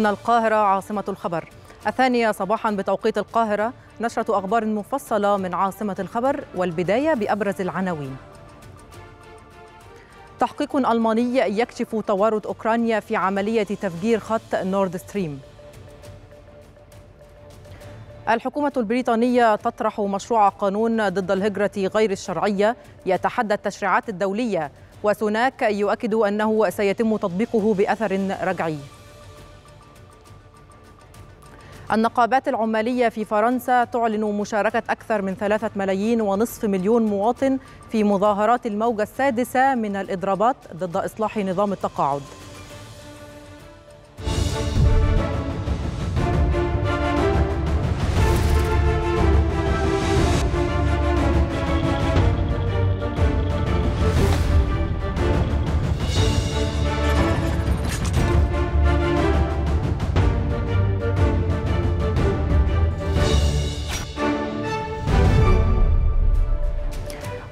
هنا القاهرة عاصمة الخبر الثانية صباحا بتوقيت القاهرة نشرة أخبار مفصلة من عاصمة الخبر والبداية بأبرز العناوين تحقيق ألماني يكشف تورط أوكرانيا في عملية تفجير خط نورد ستريم الحكومة البريطانية تطرح مشروع قانون ضد الهجرة غير الشرعية يتحدى التشريعات الدولية وسوناك يؤكد أنه سيتم تطبيقه بأثر رجعي النقابات العمالية في فرنسا تعلن مشاركة أكثر من ثلاثة ملايين ونصف مليون مواطن في مظاهرات الموجة السادسة من الإضرابات ضد إصلاح نظام التقاعد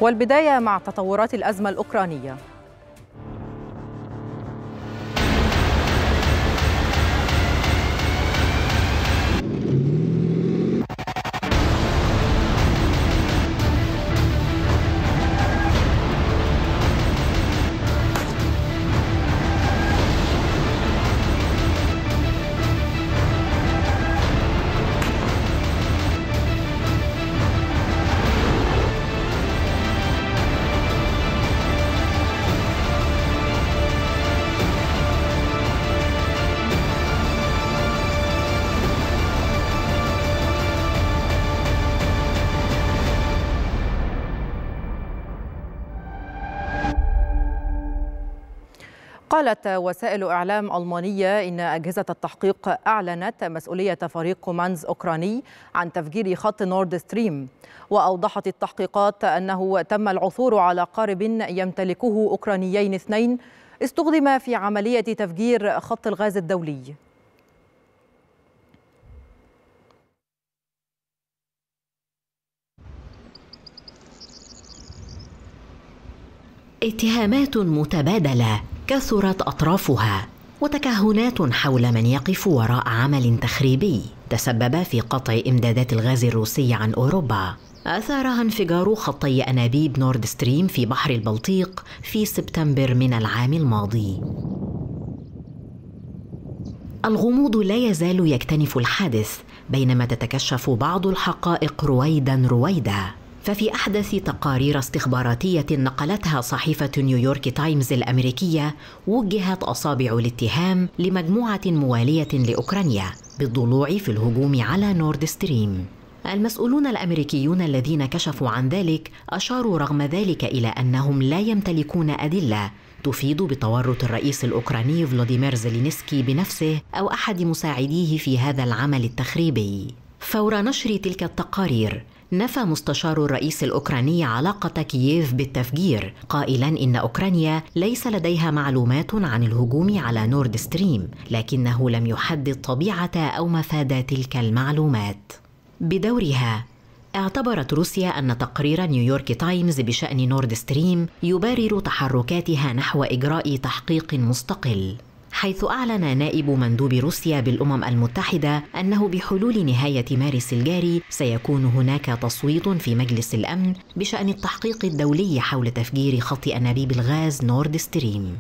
والبداية مع تطورات الأزمة الأوكرانية قالت وسائل إعلام ألمانية إن أجهزة التحقيق أعلنت مسؤولية فريق كومانز أوكراني عن تفجير خط نورد ستريم وأوضحت التحقيقات أنه تم العثور على قارب يمتلكه أوكرانيين اثنين استخدم في عملية تفجير خط الغاز الدولي اتهامات متبادله كثرت اطرافها وتكهنات حول من يقف وراء عمل تخريبي تسبب في قطع امدادات الغاز الروسي عن اوروبا اثارها انفجار خطي انابيب نورد ستريم في بحر البلطيق في سبتمبر من العام الماضي الغموض لا يزال يكتنف الحادث بينما تتكشف بعض الحقائق رويدا رويدا ففي احدث تقارير استخباراتيه نقلتها صحيفه نيويورك تايمز الامريكيه وجهت اصابع الاتهام لمجموعه مواليه لاوكرانيا بالضلوع في الهجوم على نورد ستريم المسؤولون الامريكيون الذين كشفوا عن ذلك اشاروا رغم ذلك الى انهم لا يمتلكون ادله تفيد بتورط الرئيس الاوكراني فلاديمير زيلينسكي بنفسه او احد مساعديه في هذا العمل التخريبي فور نشر تلك التقارير نفى مستشار الرئيس الاوكراني علاقه كييف بالتفجير قائلا ان اوكرانيا ليس لديها معلومات عن الهجوم على نورد ستريم لكنه لم يحدد طبيعه او مفاد تلك المعلومات بدورها اعتبرت روسيا أن تقرير نيويورك تايمز بشأن نورد ستريم يبرر تحركاتها نحو إجراء تحقيق مستقل حيث أعلن نائب مندوب روسيا بالأمم المتحدة أنه بحلول نهاية مارس الجاري سيكون هناك تصويت في مجلس الأمن بشأن التحقيق الدولي حول تفجير خط أنابيب الغاز نورد ستريم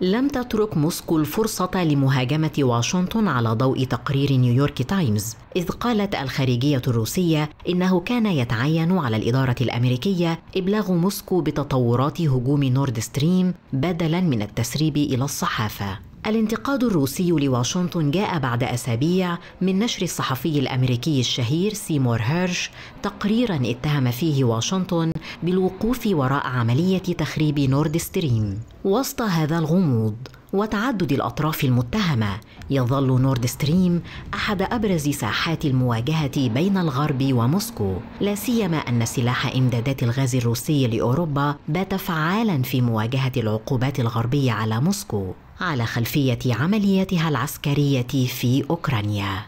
لم تترك موسكو الفرصة لمهاجمة واشنطن على ضوء تقرير نيويورك تايمز، إذ قالت الخارجية الروسية إنه كان يتعين على الإدارة الأمريكية إبلاغ موسكو بتطورات هجوم نورد ستريم بدلاً من التسريب إلى الصحافة. الانتقاد الروسي لواشنطن جاء بعد اسابيع من نشر الصحفي الامريكي الشهير سيمور هيرش تقريرا اتهم فيه واشنطن بالوقوف وراء عمليه تخريب نورد ستريم وسط هذا الغموض وتعدد الاطراف المتهمه يظل نورد ستريم احد ابرز ساحات المواجهه بين الغرب وموسكو لا سيما ان سلاح امدادات الغاز الروسي لاوروبا بات فعالا في مواجهه العقوبات الغربيه على موسكو على خلفيه عملياتها العسكريه في اوكرانيا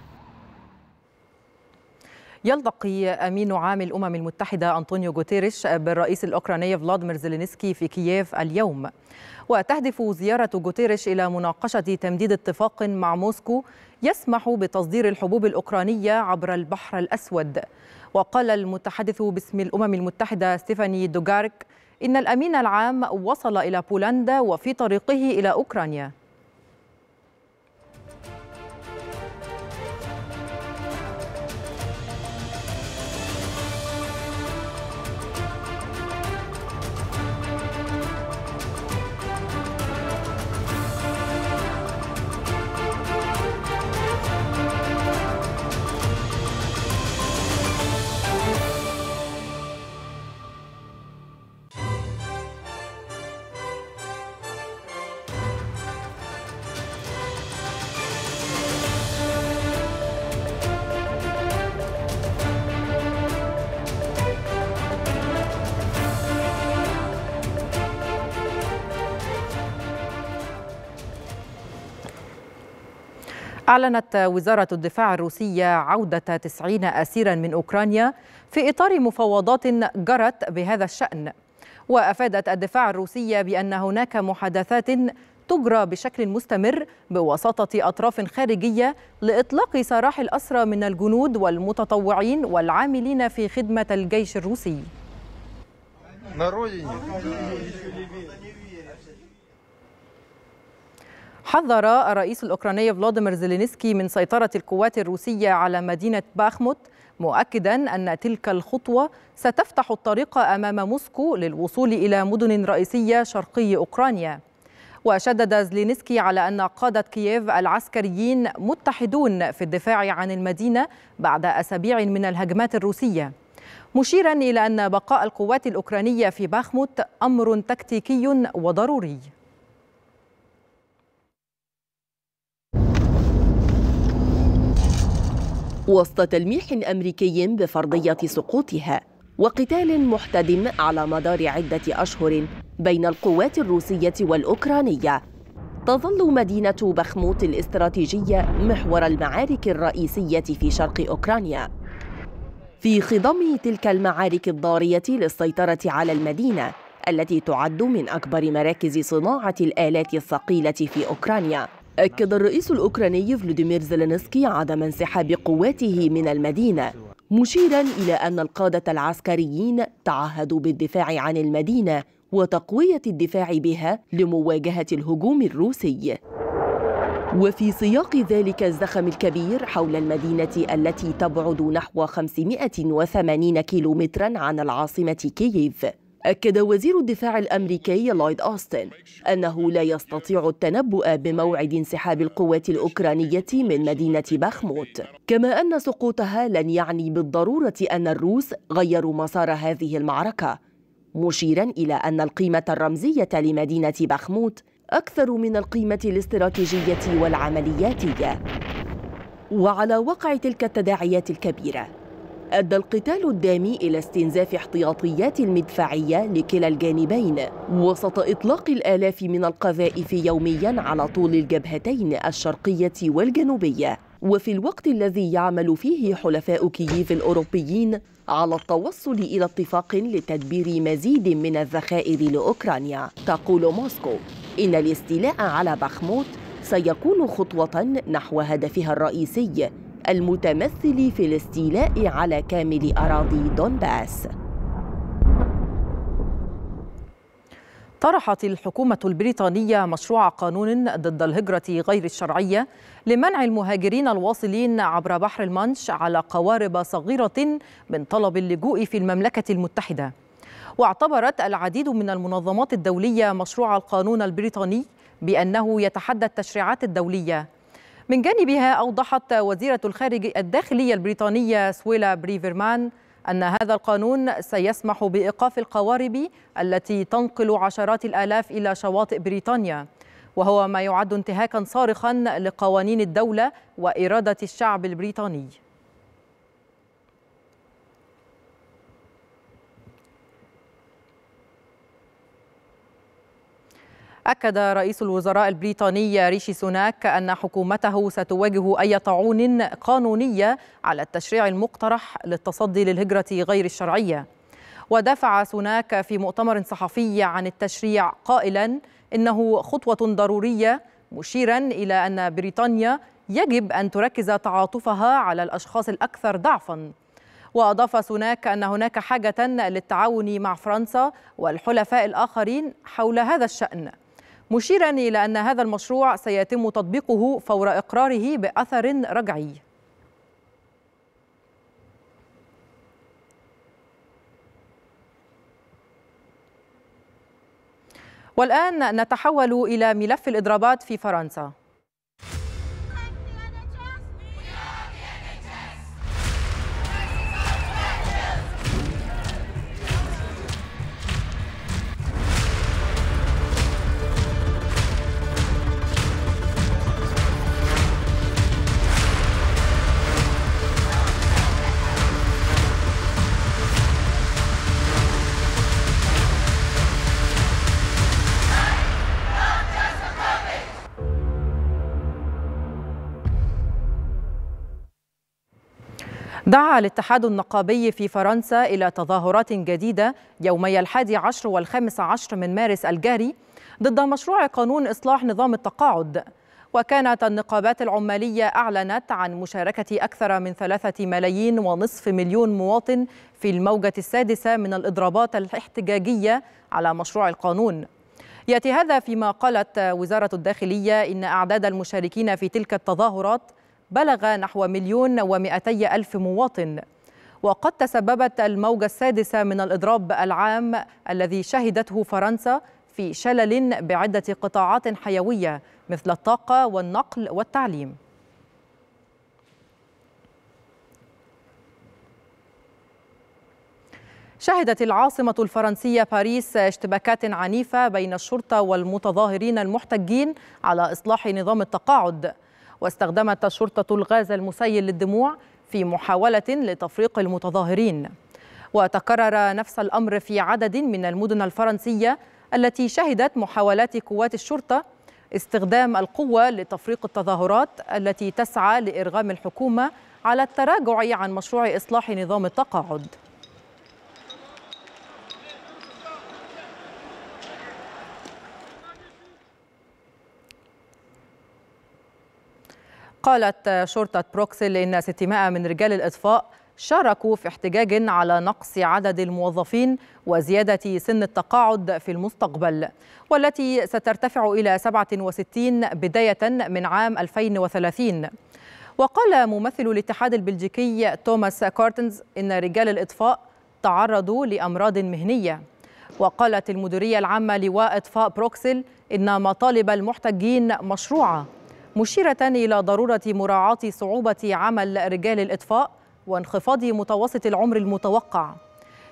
يلتقي امين عام الامم المتحده انطونيو غوتيريش بالرئيس الاوكراني فلاديمير زيلينسكي في كييف اليوم وتهدف زياره غوتيريش الى مناقشه تمديد اتفاق مع موسكو يسمح بتصدير الحبوب الاوكرانيه عبر البحر الاسود وقال المتحدث باسم الامم المتحده ستيفاني دوغارك إن الأمين العام وصل إلى بولندا وفي طريقه إلى أوكرانيا أعلنت وزارة الدفاع الروسية عودة 90 أسيرا من أوكرانيا في إطار مفاوضات جرت بهذا الشأن وأفادت الدفاع الروسية بأن هناك محادثات تجرى بشكل مستمر بواسطة أطراف خارجية لإطلاق سراح الأسرى من الجنود والمتطوعين والعاملين في خدمة الجيش الروسي حذر الرئيس الأوكراني فلاديمير زيلينسكي من سيطرة القوات الروسية على مدينة باخموت مؤكدا أن تلك الخطوة ستفتح الطريق أمام موسكو للوصول إلى مدن رئيسية شرقي أوكرانيا وشدد زلينسكي على أن قادة كييف العسكريين متحدون في الدفاع عن المدينة بعد أسابيع من الهجمات الروسية مشيرا إلى أن بقاء القوات الأوكرانية في باخموت أمر تكتيكي وضروري وسط تلميح أمريكي بفرضية سقوطها وقتال محتدم على مدار عدة أشهر بين القوات الروسية والأوكرانية تظل مدينة بخموت الاستراتيجية محور المعارك الرئيسية في شرق أوكرانيا في خضم تلك المعارك الضارية للسيطرة على المدينة التي تعد من أكبر مراكز صناعة الآلات الثقيلة في أوكرانيا أكد الرئيس الأوكراني فلوديمير زيلينسكي عدم انسحاب قواته من المدينة مشيرا إلى أن القادة العسكريين تعهدوا بالدفاع عن المدينة وتقوية الدفاع بها لمواجهة الهجوم الروسي وفي سياق ذلك الزخم الكبير حول المدينة التي تبعد نحو 580 كيلومترا عن العاصمة كييف أكد وزير الدفاع الأمريكي لويد أوستن أنه لا يستطيع التنبؤ بموعد انسحاب القوات الأوكرانية من مدينة باخموت كما أن سقوطها لن يعني بالضرورة أن الروس غيروا مسار هذه المعركة مشيرا إلى أن القيمة الرمزية لمدينة باخموت أكثر من القيمة الاستراتيجية والعملياتية وعلى وقع تلك التداعيات الكبيرة أدى القتال الدامي إلى استنزاف احتياطيات المدفعية لكلا الجانبين وسط إطلاق الآلاف من القذائف يوميا على طول الجبهتين الشرقية والجنوبية وفي الوقت الذي يعمل فيه حلفاء كييف الأوروبيين على التوصل إلى اتفاق لتدبير مزيد من الذخائر لأوكرانيا تقول موسكو إن الاستيلاء على بخموت سيكون خطوة نحو هدفها الرئيسي المتمثل في الاستيلاء على كامل أراضي دونباس طرحت الحكومة البريطانية مشروع قانون ضد الهجرة غير الشرعية لمنع المهاجرين الواصلين عبر بحر المانش على قوارب صغيرة من طلب اللجوء في المملكة المتحدة. واعتبرت العديد من المنظمات الدولية مشروع القانون البريطاني بأنه يتحدى التشريعات الدولية من جانبها أوضحت وزيرة الخارج الداخلية البريطانية سويلا بريفرمان أن هذا القانون سيسمح بإيقاف القوارب التي تنقل عشرات الآلاف إلى شواطئ بريطانيا وهو ما يعد انتهاكا صارخا لقوانين الدولة وإرادة الشعب البريطاني أكد رئيس الوزراء البريطاني ريشي سوناك أن حكومته ستواجه أي طاعون قانونية على التشريع المقترح للتصدي للهجرة غير الشرعية ودافع سوناك في مؤتمر صحفي عن التشريع قائلا إنه خطوة ضرورية مشيرا إلى أن بريطانيا يجب أن تركز تعاطفها على الأشخاص الأكثر ضعفاً وأضاف سوناك أن هناك حاجة للتعاون مع فرنسا والحلفاء الآخرين حول هذا الشأن مشيرا إلى أن هذا المشروع سيتم تطبيقه فور إقراره بأثر رجعي والآن نتحول إلى ملف الإضرابات في فرنسا دعا الاتحاد النقابي في فرنسا إلى تظاهرات جديدة يومي الحادي عشر والخامس عشر من مارس الجاري ضد مشروع قانون إصلاح نظام التقاعد وكانت النقابات العمالية أعلنت عن مشاركة أكثر من ثلاثة ملايين ونصف مليون مواطن في الموجة السادسة من الإضرابات الاحتجاجية على مشروع القانون يأتي هذا فيما قالت وزارة الداخلية إن أعداد المشاركين في تلك التظاهرات بلغ نحو مليون ومئتي ألف مواطن وقد تسببت الموجة السادسة من الإضراب العام الذي شهدته فرنسا في شلل بعدة قطاعات حيوية مثل الطاقة والنقل والتعليم شهدت العاصمة الفرنسية باريس اشتباكات عنيفة بين الشرطة والمتظاهرين المحتجين على إصلاح نظام التقاعد واستخدمت الشرطة الغاز المسيل للدموع في محاولة لتفريق المتظاهرين وتكرر نفس الأمر في عدد من المدن الفرنسية التي شهدت محاولات قوات الشرطة استخدام القوة لتفريق التظاهرات التي تسعى لإرغام الحكومة على التراجع عن مشروع إصلاح نظام التقاعد قالت شرطة بروكسل إن 600 من رجال الإطفاء شاركوا في احتجاج على نقص عدد الموظفين وزيادة سن التقاعد في المستقبل والتي سترتفع إلى 67 بداية من عام 2030 وقال ممثل الاتحاد البلجيكي توماس كارتنز إن رجال الإطفاء تعرضوا لأمراض مهنية وقالت المديرية العامة لواء إطفاء بروكسل إن مطالب المحتجين مشروعة مشيرة إلى ضرورة مراعاة صعوبة عمل رجال الإطفاء وانخفاض متوسط العمر المتوقع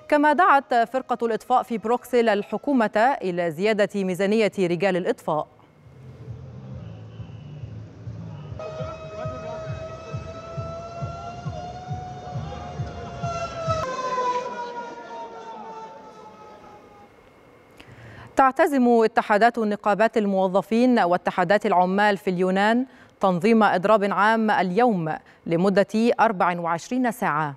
كما دعت فرقة الإطفاء في بروكسل الحكومة إلى زيادة ميزانية رجال الإطفاء تعتزم اتحادات نقابات الموظفين واتحادات العمال في اليونان تنظيم إضراب عام اليوم لمدة 24 ساعة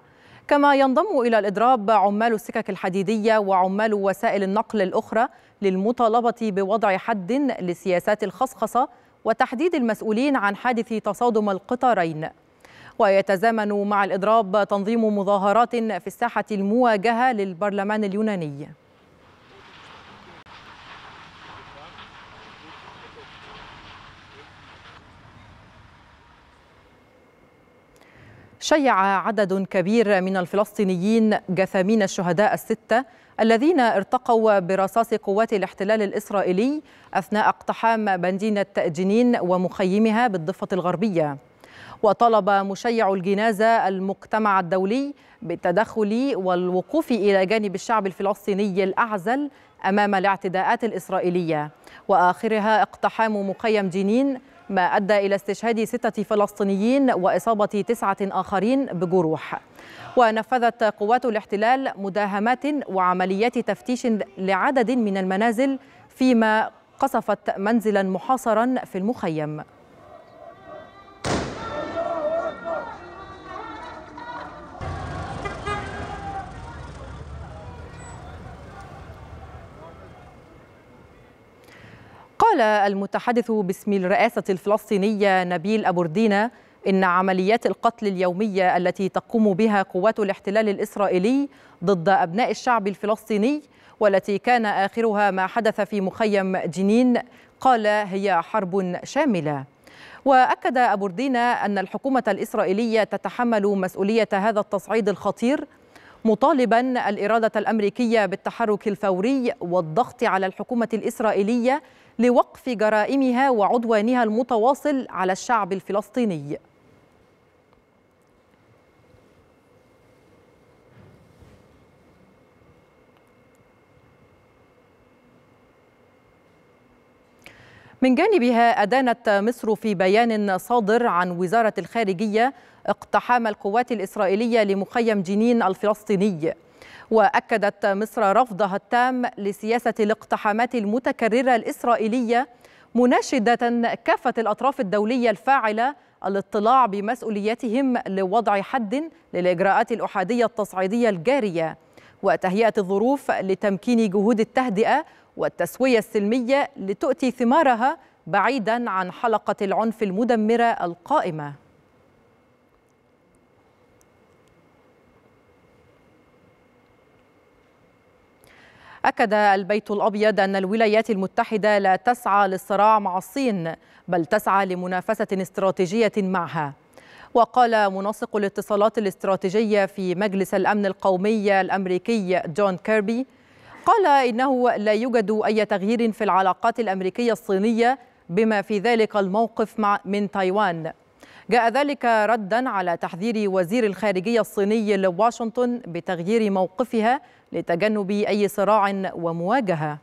كما ينضم إلى الإضراب عمال السكك الحديدية وعمال وسائل النقل الأخرى للمطالبة بوضع حد لسياسات الخصخصة وتحديد المسؤولين عن حادث تصادم القطارين ويتزامن مع الإضراب تنظيم مظاهرات في الساحة المواجهة للبرلمان اليوناني شيع عدد كبير من الفلسطينيين جثامين الشهداء السته الذين ارتقوا برصاص قوات الاحتلال الاسرائيلي اثناء اقتحام بندينة جنين ومخيمها بالضفه الغربيه. وطلب مشيع الجنازه المجتمع الدولي بالتدخل والوقوف الى جانب الشعب الفلسطيني الاعزل امام الاعتداءات الاسرائيليه واخرها اقتحام مخيم جنين ما أدى إلى استشهاد ستة فلسطينيين وإصابة تسعة آخرين بجروح ونفذت قوات الاحتلال مداهمات وعمليات تفتيش لعدد من المنازل فيما قصفت منزلا محاصرا في المخيم قال المتحدث باسم الرئاسة الفلسطينية نبيل أبو إن عمليات القتل اليومية التي تقوم بها قوات الاحتلال الإسرائيلي ضد أبناء الشعب الفلسطيني والتي كان آخرها ما حدث في مخيم جنين قال هي حرب شاملة وأكد أبو أن الحكومة الإسرائيلية تتحمل مسؤولية هذا التصعيد الخطير مطالبا الإرادة الأمريكية بالتحرك الفوري والضغط على الحكومة الإسرائيلية لوقف جرائمها وعدوانها المتواصل على الشعب الفلسطيني من جانبها أدانت مصر في بيان صادر عن وزارة الخارجية اقتحام القوات الإسرائيلية لمخيم جنين الفلسطيني وأكدت مصر رفضها التام لسياسة الاقتحامات المتكررة الإسرائيلية مناشدة كافة الأطراف الدولية الفاعلة الاطلاع بمسؤوليتهم لوضع حد للإجراءات الأحادية التصعيدية الجارية وتهيئة الظروف لتمكين جهود التهدئة والتسوية السلمية لتؤتي ثمارها بعيدا عن حلقة العنف المدمرة القائمة أكد البيت الأبيض أن الولايات المتحدة لا تسعى للصراع مع الصين بل تسعى لمنافسة استراتيجية معها وقال منسق الاتصالات الاستراتيجية في مجلس الأمن القومي الأمريكي جون كيربي قال إنه لا يوجد أي تغيير في العلاقات الأمريكية الصينية بما في ذلك الموقف من تايوان جاء ذلك ردا على تحذير وزير الخارجية الصيني لواشنطن بتغيير موقفها لتجنب أي صراع ومواجهة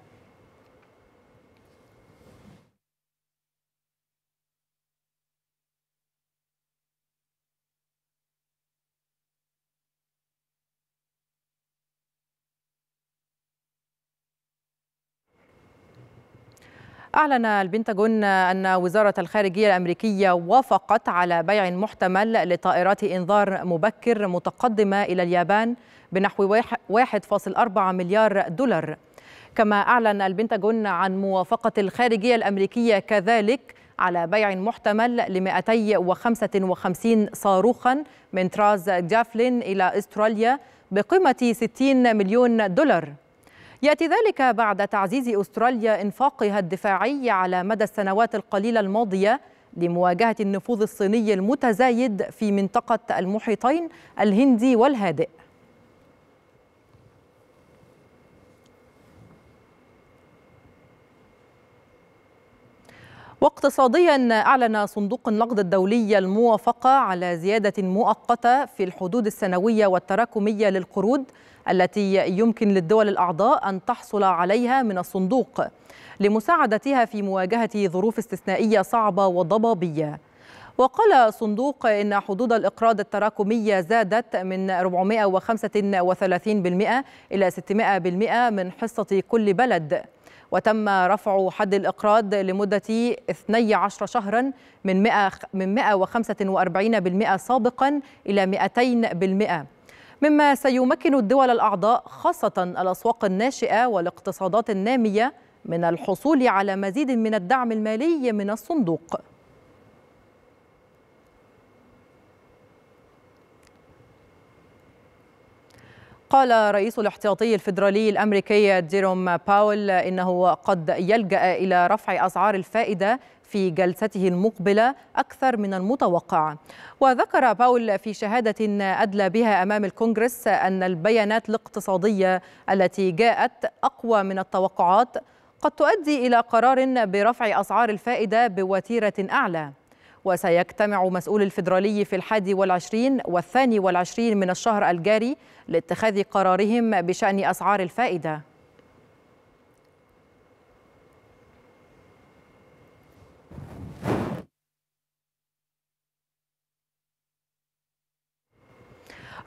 أعلن البنتاغون أن وزارة الخارجية الأمريكية وافقت على بيع محتمل لطائرات إنذار مبكر متقدمة إلى اليابان بنحو 1.4 مليار دولار كما أعلن البنتاغون عن موافقة الخارجية الأمريكية كذلك على بيع محتمل ل 255 صاروخا من طراز جافلين إلى أستراليا بقيمة 60 مليون دولار يأتي ذلك بعد تعزيز أستراليا إنفاقها الدفاعي على مدى السنوات القليلة الماضية لمواجهة النفوذ الصيني المتزايد في منطقة المحيطين الهندي والهادئ واقتصاديا أعلن صندوق النقد الدولي الموافقة على زيادة مؤقتة في الحدود السنوية والتراكمية للقروض التي يمكن للدول الأعضاء أن تحصل عليها من الصندوق لمساعدتها في مواجهة ظروف استثنائية صعبة وضبابية وقال صندوق إن حدود الإقراض التراكمية زادت من 435% إلى 600% من حصة كل بلد وتم رفع حد الإقراض لمدة 12 شهرا من من 145% سابقا إلى 200% مما سيمكن الدول الأعضاء خاصة الأسواق الناشئة والاقتصادات النامية من الحصول على مزيد من الدعم المالي من الصندوق قال رئيس الاحتياطي الفيدرالي الامريكي جيروم باول انه قد يلجا الى رفع اسعار الفائده في جلسته المقبلة أكثر من المتوقع وذكر باول في شهادة أدلى بها أمام الكونغرس أن البيانات الاقتصادية التي جاءت أقوى من التوقعات قد تؤدي إلى قرار برفع أسعار الفائدة بوتيرة أعلى وسيجتمع مسؤول الفيدرالي في الحادي والعشرين والثاني والعشرين من الشهر الجاري لاتخاذ قرارهم بشأن أسعار الفائدة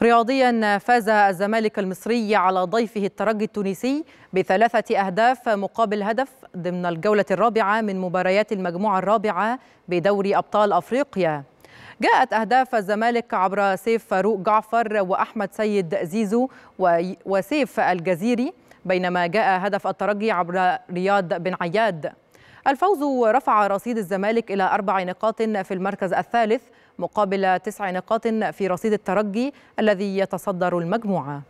رياضيا فاز الزمالك المصري على ضيفه الترجي التونسي بثلاثة أهداف مقابل هدف ضمن الجولة الرابعة من مباريات المجموعة الرابعة بدوري أبطال أفريقيا جاءت أهداف الزمالك عبر سيف فاروق جعفر وأحمد سيد زيزو وسيف الجزيري بينما جاء هدف الترجي عبر رياض بن عياد الفوز رفع رصيد الزمالك إلى أربع نقاط في المركز الثالث مقابل تسع نقاط في رصيد الترجي الذي يتصدر المجموعة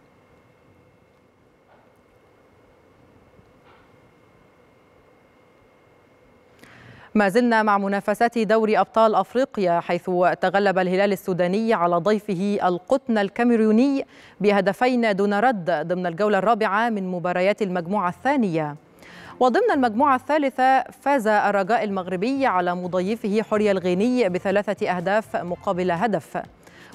ما زلنا مع منافسات دوري أبطال أفريقيا حيث تغلب الهلال السوداني على ضيفه القطن الكاميروني بهدفين دون رد ضمن الجولة الرابعة من مباريات المجموعة الثانية وضمن المجموعة الثالثة فاز الرجاء المغربي على مضيفه حرية الغيني بثلاثة أهداف مقابل هدف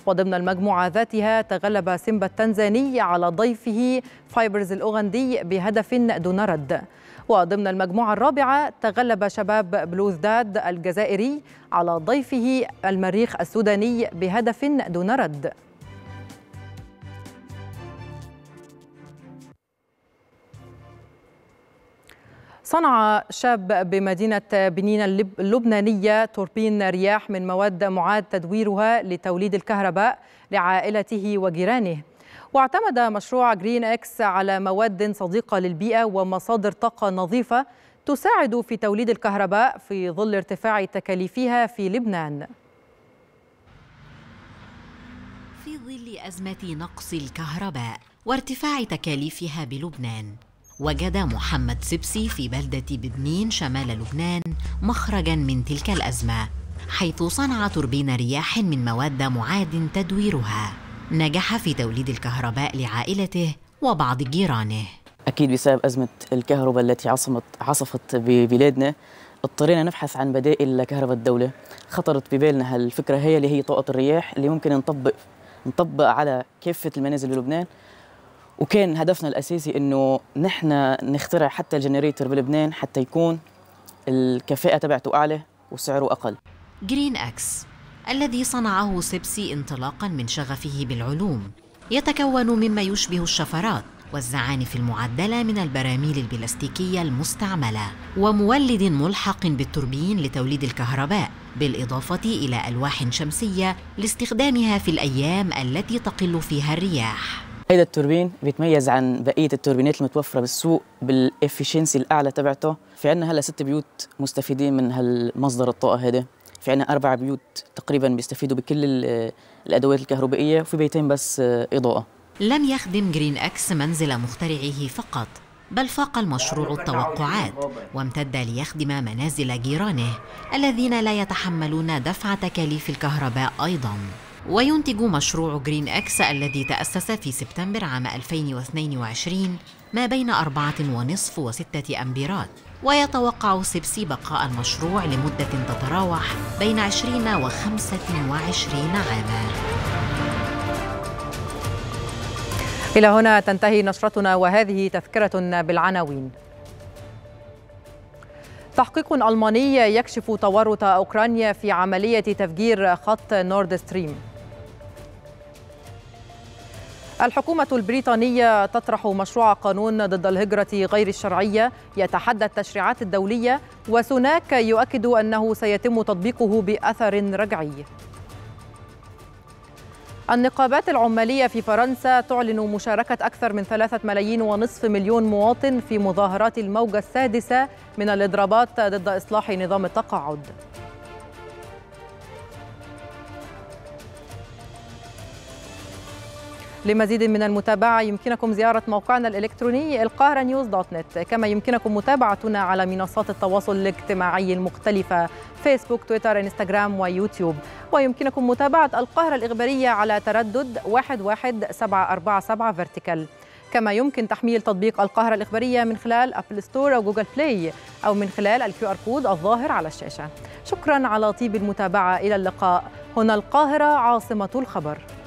وضمن المجموعة ذاتها تغلب سيمبا التنزاني على ضيفه فايبرز الأوغندي بهدف دون رد وضمن المجموعة الرابعة تغلب شباب بلوزداد الجزائري على ضيفه المريخ السوداني بهدف دون رد صنع شاب بمدينة بنين اللبنانية توربين رياح من مواد معاد تدويرها لتوليد الكهرباء لعائلته وجيرانه واعتمد مشروع جرين اكس على مواد صديقة للبيئة ومصادر طاقة نظيفة تساعد في توليد الكهرباء في ظل ارتفاع تكاليفها في لبنان في ظل أزمة نقص الكهرباء وارتفاع تكاليفها بلبنان وجد محمد سبسي في بلدة ببنين شمال لبنان مخرجا من تلك الأزمة حيث صنع توربين رياح من مواد معاد تدويرها نجح في توليد الكهرباء لعائلته وبعض جيرانه أكيد بسبب أزمة الكهرباء التي عصمت عصفت ببلادنا اضطرينا نبحث عن بدائل لكهرباء الدولة خطرت ببالنا هالفكرة هي اللي هي طاقة الرياح اللي ممكن نطبق نطبق على كافة المنازل بلبنان وكان هدفنا الاساسي انه نحن نخترع حتى الجنريتر بلبنان حتى يكون الكفاءه تبعته اعلى وسعره اقل جرين اكس الذي صنعه سيبسي انطلاقا من شغفه بالعلوم يتكون مما يشبه الشفرات والزعانف المعدلة من البراميل البلاستيكية المستعملة ومولد ملحق بالتوربين لتوليد الكهرباء بالإضافة إلى ألواح شمسية لاستخدامها في الأيام التي تقل فيها الرياح هيدا التوربين بيتميز عن بقيه التوربينات المتوفره بالسوق بالافشنسي الاعلى تبعته في عندنا هلا ست بيوت مستفيدين من هالمصدر الطاقه هذا في عندنا اربع بيوت تقريبا بيستفيدوا بكل الادوات الكهربائيه وفي بيتين بس آه، اضاءه لم يخدم جرين اكس منزل مخترعه فقط بل فاق المشروع التوقعات وامتد ليخدم منازل جيرانه الذين لا يتحملون دفع تكاليف الكهرباء ايضا وينتج مشروع جرين اكس الذي تأسس في سبتمبر عام 2022 ما بين أربعة ونصف وستة أمبيرات ويتوقع سبسي بقاء المشروع لمدة تتراوح بين 20 و 25 عاماً إلى هنا تنتهي نشرتنا وهذه تذكرة بالعناوين تحقيق ألماني يكشف تورط أوكرانيا في عملية تفجير خط نورد ستريم الحكومة البريطانية تطرح مشروع قانون ضد الهجرة غير الشرعية يتحدى التشريعات الدولية وسوناك يؤكد أنه سيتم تطبيقه بأثر رجعي النقابات العمالية في فرنسا تعلن مشاركة أكثر من ثلاثة ملايين ونصف مليون مواطن في مظاهرات الموجة السادسة من الإضرابات ضد إصلاح نظام التقاعد لمزيد من المتابعة يمكنكم زيارة موقعنا الإلكتروني القاهرة نيوز دوت نت كما يمكنكم متابعتنا على منصات التواصل الاجتماعي المختلفة فيسبوك تويتر انستغرام ويوتيوب ويمكنكم متابعة القاهرة الإخبارية على تردد 11747 فيرتيكال كما يمكن تحميل تطبيق القاهرة الإخبارية من خلال أبل ستور أو جوجل بلاي أو من خلال الكيو آر كود الظاهر على الشاشة شكرا على طيب المتابعة إلى اللقاء هنا القاهرة عاصمة الخبر